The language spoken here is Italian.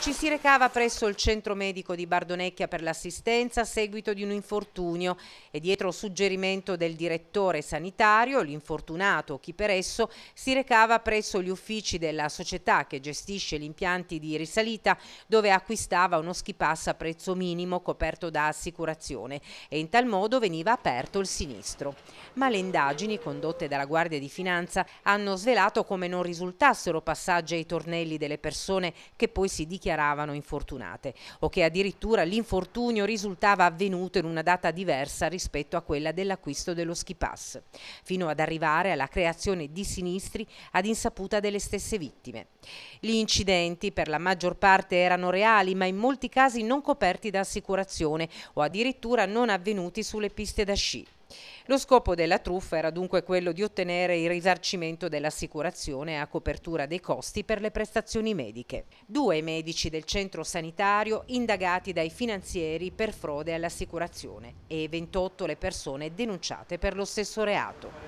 Ci si recava presso il centro medico di Bardonecchia per l'assistenza a seguito di un infortunio e dietro suggerimento del direttore sanitario, l'infortunato, chi per esso, si recava presso gli uffici della società che gestisce gli impianti di risalita dove acquistava uno schipass a prezzo minimo coperto da assicurazione e in tal modo veniva aperto il sinistro. Ma le indagini condotte dalla Guardia di Finanza hanno svelato come non risultassero passaggi ai tornelli delle persone che poi si dichiarano dichiaravano infortunate o che addirittura l'infortunio risultava avvenuto in una data diversa rispetto a quella dell'acquisto dello ski pass, fino ad arrivare alla creazione di sinistri ad insaputa delle stesse vittime. Gli incidenti per la maggior parte erano reali ma in molti casi non coperti da assicurazione o addirittura non avvenuti sulle piste da sci. Lo scopo della truffa era dunque quello di ottenere il risarcimento dell'assicurazione a copertura dei costi per le prestazioni mediche. Due medici del centro sanitario indagati dai finanzieri per frode all'assicurazione e 28 le persone denunciate per lo stesso reato.